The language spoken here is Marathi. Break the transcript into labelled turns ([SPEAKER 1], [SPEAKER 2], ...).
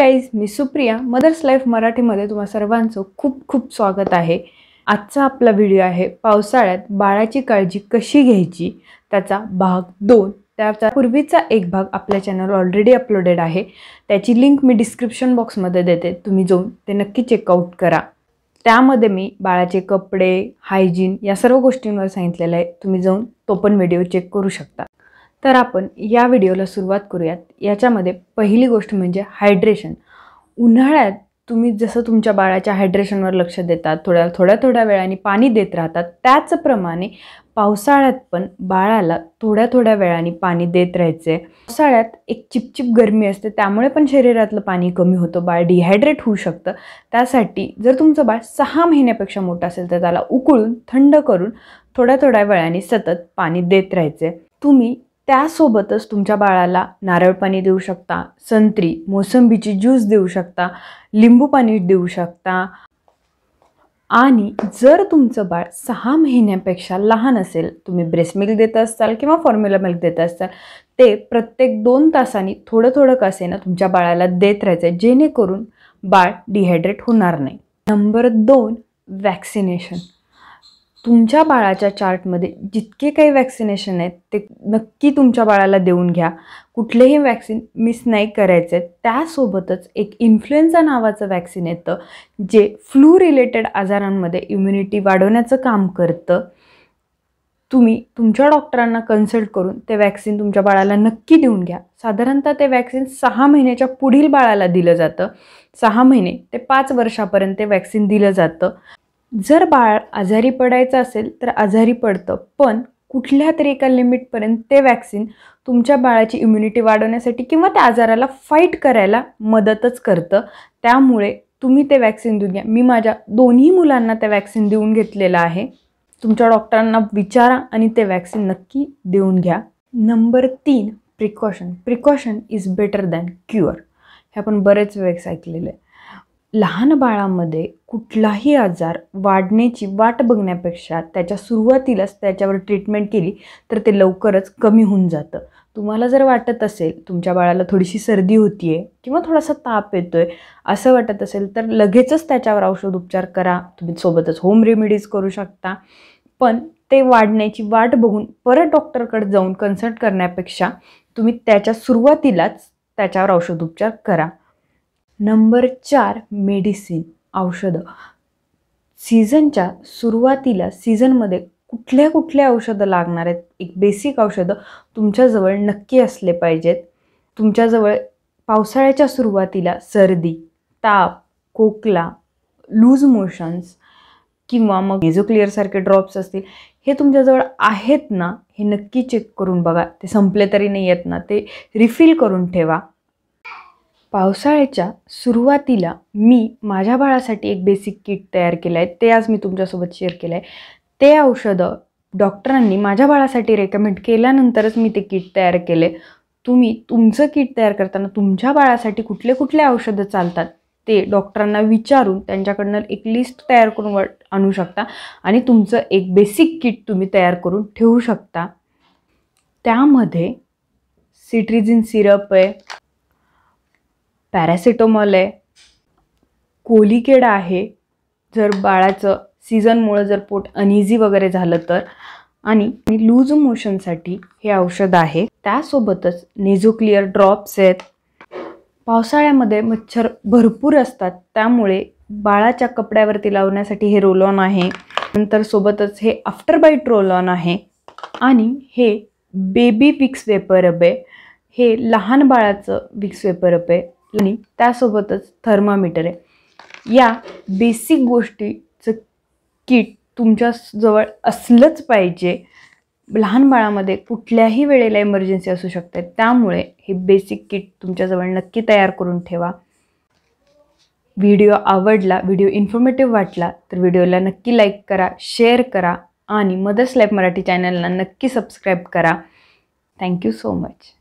[SPEAKER 1] गाईज मी सुप्रिया मदर्स लाईफ मराठीमध्ये तुम्हा सर्वांचं खूप खूप स्वागत आहे आजचा आपला व्हिडिओ आहे पावसाळ्यात बाळाची काळजी कशी घ्यायची त्याचा भाग दोन त्याचा पूर्वीचा एक भाग आपल्या चॅनल ऑलरेडी अपलोडेड आहे त्याची लिंक मी डिस्क्रिप्शन बॉक्समध्ये देते तुम्ही जाऊन ते नक्की चेकआउट करा त्यामध्ये मी बाळाचे कपडे हायजीन या सर्व गोष्टींवर सांगितलेलं आहे तुम्ही जाऊन तो पण व्हिडिओ चेक करू शकता तर आपण या व्हिडिओला सुरुवात करूयात याच्यामध्ये पहिली गोष्ट म्हणजे हायड्रेशन उन्हाळ्यात तुम्ही जसं तुमच्या बाळाच्या हायड्रेशनवर लक्ष देतात थोड्या थोड्या थोड्या वेळाने पाणी देत राहतात त्याचप्रमाणे पावसाळ्यात पण बाळाला थोड्या थोड्या वेळाने पाणी देत राहायचे पावसाळ्यात एक चिपचिप गरमी असते त्यामुळे पण शरीरातलं पाणी कमी होतं बाळ डिहायड्रेट होऊ शकतं त्यासाठी जर तुमचं बाळ सहा महिन्यापेक्षा मोठं असेल तर त्याला उकळून थंड करून थोड्या थोड्या वेळाने सतत पाणी देत राहायचे तुम्ही त्यासोबतच तुमच्या बाळाला नारळ पाणी देऊ शकता संत्री मोसंबीची ज्यूस देऊ शकता लिंबू पाणी देऊ शकता आणि जर तुमचं बाळ सहा महिन्यापेक्षा लहान असेल तुम्ही ब्रेस्ट मिल्क देत असाल किंवा फॉर्म्युला मिल्क देत असाल ते प्रत्येक दोन तासांनी थोडं थोडं ना तुमच्या बाळाला देत राहायचं आहे जेणेकरून बाळ डिहायड्रेट होणार नाही नंबर दोन वॅक्सिनेशन तुमच्या बाळाच्या चार्टमध्ये जितके काही वॅक्सिनेशन आहेत ते नक्की तुमच्या बाळाला देऊन घ्या कुठलेही वॅक्सिन मिस नाही करायचे त्यासोबतच एक इन्फ्लुएन्झा नावाचं वॅक्सिन येतं जे फ्लू रिलेटेड आजारांमध्ये इम्युनिटी वाढवण्याचं काम करतं तुम्ही तुमच्या डॉक्टरांना कन्सल्ट करून ते वॅक्सिन तुमच्या बाळाला नक्की देऊन घ्या साधारणतः ते वॅक्सिन सहा महिन्याच्या पुढील बाळाला दिलं जातं सहा महिने ते पाच वर्षापर्यंत ते वॅक्सिन दिलं जातं जर बाळ आजारी पडायचं असेल तर आजारी पडतं पण कुठल्या तरी एका लिमिटपर्यंत ते वॅक्सिन तुमच्या बाळाची इम्युनिटी वाढवण्यासाठी किंवा त्या आजाराला फाईट करायला मदतच करतं त्यामुळे तुम्ही ते वॅक्सिन देऊन घ्या मी माझ्या दोन्ही मुलांना ते वॅक्सिन देऊन घेतलेलं आहे तुमच्या डॉक्टरांना विचारा आणि ते वॅक्सिन नक्की देऊन घ्या नंबर तीन precaution precaution is better than cure हे आपण बरेच वेळेस ऐकलेलं आहे लहान बाळामध्ये कुठलाही आजार वाढण्याची वाट बघण्यापेक्षा त्याच्या सुरुवातीलाच त्याच्यावर ट्रीटमेंट केली तर ते लवकरच कमी होऊन जातं तुम्हाला जर वाटत असेल तुमच्या बाळाला थोडीशी सर्दी होती आहे किंवा थोडासा ताप येतो आहे असं वाटत असेल तर लगेचच त्याच्यावर औषध उपचार करा तुम्ही सोबतच होम रेमेडीज करू शकता पण ते वाढण्याची वाट बघून परत डॉक्टरकडे जाऊन कन्सल्ट करण्यापेक्षा तुम्ही त्याच्या सुरुवातीलाच त्याच्यावर औषधोपचार करा नंबर चार मेडिसिन औषधं सीझनच्या सुरुवातीला सीझनमध्ये कुठल्या कुठल्या औषधं लागणार आहेत एक बेसिक औषधं तुमच्याजवळ नक्की असले पाहिजेत तुमच्याजवळ पावसाळ्याच्या सुरुवातीला सर्दी ताप खोकला लूज मोशन्स किंवा मग क्लिअरसारखे ड्रॉप्स असतील हे तुमच्याजवळ आहेत ना हे नक्की चेक करून बघा ते संपले तरी नाही आहेत ना ते रिफिल करून ठेवा पावसाळ्याच्या सुरुवातीला मी माझ्या बाळासाठी एक बेसिक किट तयार केलं आहे ते आज मी तुमच्यासोबत शेअर केलं आहे ते औषधं डॉक्टरांनी माझ्या बाळासाठी रेकमेंड केल्यानंतरच मी ते किट तयार केले तुम्ही तुमचं किट तयार करताना तुमच्या बाळासाठी कुठले कुठले औषधं चालतात ते डॉक्टरांना विचारून त्यांच्याकडनं एक लिस्ट तयार करून आणू शकता आणि तुमचं एक बेसिक किट तुम्ही तयार करून ठेवू शकता त्यामध्ये सिट्रिजिन सिरप आहे पॅरासिटोमॉल आहे कोलिकेडा आहे जर बाळाचं सीझनमुळं जर पोट अनइझी वगैरे झालं तर आणि लूज मोशनसाठी हे औषध आहे त्यासोबतच नेझोक्लिअर ड्रॉप्स आहेत पावसाळ्यामध्ये मच्छर भरपूर असतात त्यामुळे बाळाच्या कपड्यावरती लावण्यासाठी हे रोल ऑन आहे नंतर सोबतच हे आफ्टर बाईट रोल ऑन आहे आणि हे बेबी विक्स वेपरअप आहे हे लहान बाळाचं विक्स वेपरअप आहे आणि त्यासोबतच थर्मामीटर आहे या बेसिक गोष्टीचं किट तुमच्या जवळ असलंच पाहिजे लहान बाळामध्ये कुठल्याही वेळेला इमर्जन्सी असू शकते त्यामुळे हे बेसिक किट तुमच्याजवळ नक्की तयार करून ठेवा व्हिडिओ आवडला व्हिडिओ इन्फॉर्मेटिव्ह वाटला तर व्हिडिओला नक्की लाईक करा शेअर करा आणि मदर्स लाईफ मराठी चॅनलला नक्की सबस्क्राईब करा थँक्यू सो मच